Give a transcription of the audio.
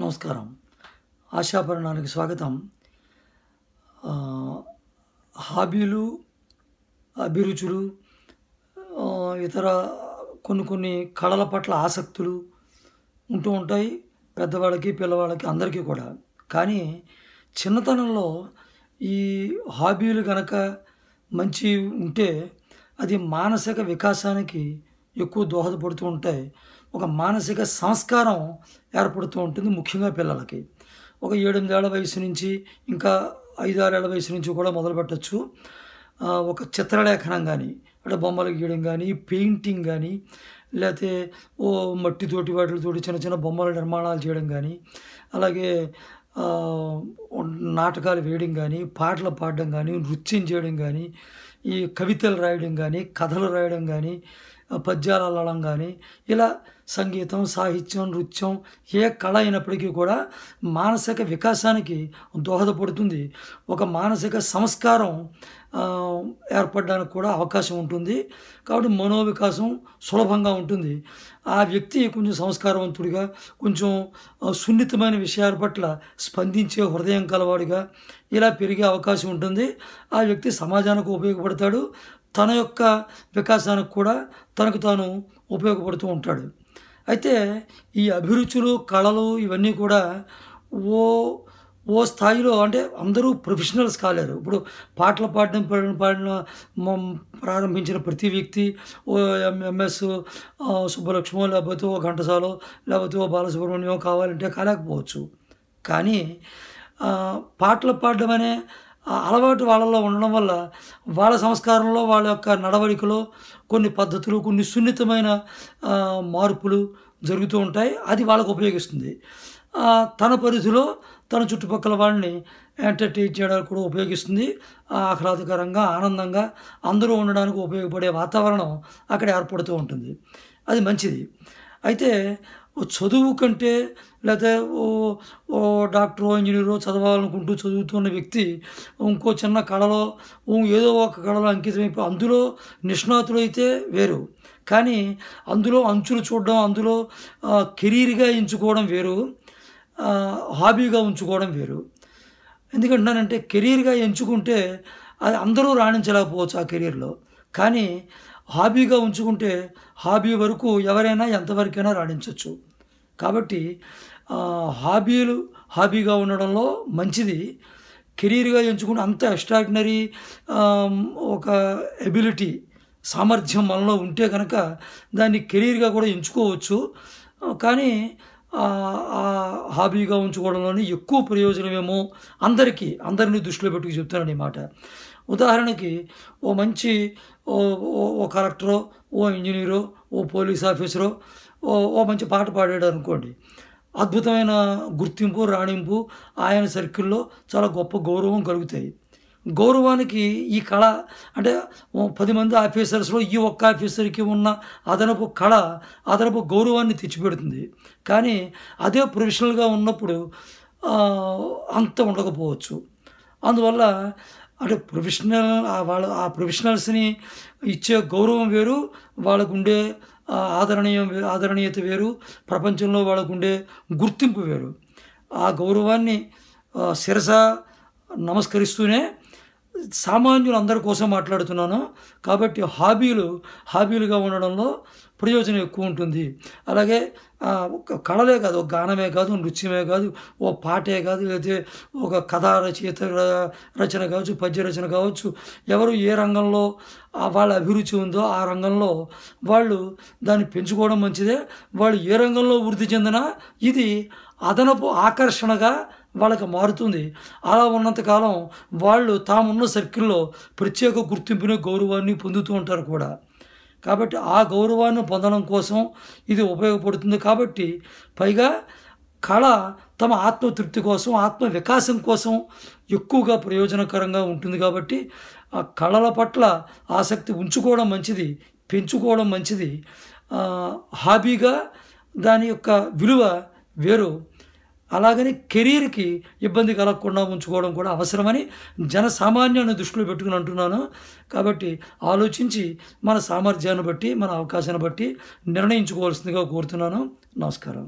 నమస్కారం ఆశాపరణానికి స్వాగతం హాబీలు అభిరుచులు ఇతర కొన్ని కొన్ని కళల పట్ల ఆసక్తులు ఉంటూ ఉంటాయి పెద్దవాళ్ళకి పిల్లవాళ్ళకి అందరికీ కూడా కానీ చిన్నతనంలో ఈ హాబీలు కనుక మంచి ఉంటే అది మానసిక వికాసానికి ఎక్కువ దోహదపడుతూ ఉంటాయి ఒక మానసిక సంస్కారం ఏర్పడుతూ ఉంటుంది ముఖ్యంగా పిల్లలకి ఒక ఏడెనిమిదేళ్ల వయసు నుంచి ఇంకా ఐదు వయసు నుంచి కూడా మొదలుపెట్టచ్చు ఒక చిత్రలేఖనం కానీ అంటే బొమ్మలు గీయడం కానీ పెయింటింగ్ కానీ లేకపోతే ఓ మట్టితోటి వాటితోటి చిన్న చిన్న బొమ్మల నిర్మాణాలు చేయడం కానీ అలాగే నాటకాలు వేయడం కానీ పాటలు పాడడం కానీ నృత్యం చేయడం కానీ ఈ కవితలు రాయడం కానీ కథలు రాయడం కానీ పద్యాలు అల్లడం కానీ ఇలా సంగీతం సాహిత్యం నృత్యం ఏ కళ అయినప్పటికీ కూడా మానసిక వికాసానికి దోహదపడుతుంది ఒక మానసిక సంస్కారం ఏర్పడడానికి కూడా అవకాశం ఉంటుంది కాబట్టి మనోవికాసం సులభంగా ఉంటుంది ఆ వ్యక్తి కొంచెం సంస్కారవంతుడిగా కొంచెం సున్నితమైన విషయాల పట్ల స్పందించే హృదయం కలవాడిగా ఇలా పెరిగే అవకాశం ఉంటుంది ఆ వ్యక్తి సమాజానికి ఉపయోగపడతాడు తన యొక్క వికాసానికి కూడా తనకు తాను ఉపయోగపడుతూ ఉంటాడు అయితే ఈ అభిరుచులు కళలు ఇవన్నీ కూడా ఓ ఓ స్థాయిలో అంటే అందరూ ప్రొఫెషనల్స్ కాలేరు ఇప్పుడు పాటలు పాడడం పాడిన ప్రారంభించిన ప్రతి వ్యక్తి ఓ ఎంఎస్ సుబ్బలక్ష్మో లేకపోతే ఓ ఘంటసాలో లేకపోతే ఓ బాలసుబ్రహ్మణ్యం కావాలంటే కాలేకపోవచ్చు కానీ పాటలు పాడడం అనే ఆ అలవాటు వాళ్ళలో ఉండడం వల్ల వాళ్ళ సంస్కారంలో వాళ్ళ యొక్క నడవడికలో కొన్ని పద్ధతులు కొన్ని సున్నితమైన మార్పులు జరుగుతూ ఉంటాయి అది వాళ్ళకు ఉపయోగిస్తుంది తన పరిధిలో తన చుట్టుపక్కల వాళ్ళని ఎంటర్టైన్ చేయడానికి కూడా ఉపయోగిస్తుంది ఆహ్లాదకరంగా ఆనందంగా అందరూ ఉండడానికి ఉపయోగపడే వాతావరణం అక్కడ ఏర్పడుతూ ఉంటుంది అది మంచిది అయితే చదువు కంటే లేకపోతే ఓ ఓ డాక్టరో ఇంజనీరో చదవాలనుకుంటూ చదువుతున్న వ్యక్తి ఇంకో చిన్న కళలో ఏదో ఒక కళలో అంకితమైపో అందులో నిష్ణాతులు అయితే వేరు కానీ అందులో అంచులు చూడడం అందులో కెరీర్గా ఎంచుకోవడం వేరు హాబీగా ఉంచుకోవడం వేరు ఎందుకంటున్నానంటే కెరీర్గా ఎంచుకుంటే అది అందరూ రాణించలేకపోవచ్చు ఆ కెరీర్లో కానీ హాబీగా ఉంచుకుంటే హాబీ వరకు ఎవరైనా ఎంతవరకైనా రాణించవచ్చు కాబట్టి హాబీలు హాబీగా ఉండడంలో మంచిది కెరీర్గా ఎంచుకుంటే అంత ఎక్స్ట్రాడినరీ ఒక ఎబిలిటీ సామర్థ్యం మనలో ఉంటే కనుక దాన్ని కెరీర్గా కూడా ఎంచుకోవచ్చు కానీ హాబీగా ఉంచుకోవడంలోనే ఎక్కువ ప్రయోజనమేమో అందరికీ అందరినీ దృష్టిలో పెట్టుకు చెప్తానని మాట ఉదాహరణకి ఓ మంచి ఓ ఓ కలెక్టరో ఓ ఇంజనీరో ఓ పోలీస్ ఆఫీసరో ఓ ఓ మంచి పాట పాడాడు అనుకోండి అద్భుతమైన గుర్తింపు రాణింపు ఆయన సర్కిల్లో చాలా గొప్ప గౌరవం కలుగుతాయి గౌరవానికి ఈ కళ అంటే పది మంది ఆఫీసర్స్లో ఈ ఒక్క ఆఫీసర్కి ఉన్న అదనపు కళ అదనపు గౌరవాన్ని తెచ్చిపెడుతుంది కానీ అదే ప్రొఫెషనల్గా ఉన్నప్పుడు అంత ఉండకపోవచ్చు అందువల్ల అంటే ప్రొఫెషనల్ వాళ్ళ ఆ ప్రొఫెషనల్స్ని ఇచ్చే గౌరవం వేరు వాళ్ళకు ఉండే ఆదరణీయ ఆదరణీయత వేరు ప్రపంచంలో వాళ్ళకు ఉండే గుర్తింపు వేరు ఆ గౌరవాన్ని శిరస నమస్కరిస్తూనే సామాన్యులు అందరి కోసం మాట్లాడుతున్నాను కాబట్టి హాబీలు హాబీలుగా ఉండడంలో ప్రయోజనం ఎక్కువ ఉంటుంది అలాగే ఒక కళలే కాదు ఒక గానమే కాదు నృత్యమే కాదు ఓ పాటే కాదు లేదా ఒక కథా రచయిత రచన కావచ్చు పద్య రచన కావచ్చు ఎవరు ఏ రంగంలో వాళ్ళ అభిరుచి ఉందో ఆ రంగంలో వాళ్ళు దాన్ని పెంచుకోవడం మంచిదే వాళ్ళు ఏ రంగంలో వృద్ధి చెందినా ఇది అదనపు ఆకర్షణగా వాళ్ళకి మారుతుంది అలా ఉన్నంతకాలం వాళ్ళు తామున్న సర్కిల్లో ప్రత్యేక గుర్తింపుని గౌరవాన్ని పొందుతూ ఉంటారు కూడా కాబట్టి ఆ గౌరవాన్ని పొందడం కోసం ఇది ఉపయోగపడుతుంది కాబట్టి పైగా కళ తమ ఆత్మతృప్తి కోసం ఆత్మ వికాసం కోసం ఎక్కువగా ప్రయోజనకరంగా ఉంటుంది కాబట్టి ఆ కళల పట్ల ఆసక్తి ఉంచుకోవడం మంచిది పెంచుకోవడం మంచిది హాబీగా దాని యొక్క విలువ వేరు అలాగని కెరీర్కి ఇబ్బంది కలగకుండా ఉంచుకోవడం కూడా అవసరమని జన సామాన్యాన్ని దృష్టిలో పెట్టుకుని అంటున్నాను కాబట్టి ఆలోచించి మన సామర్థ్యాన్ని బట్టి మన అవకాశాన్ని బట్టి నిర్ణయించుకోవాల్సిందిగా కోరుతున్నాను నమస్కారం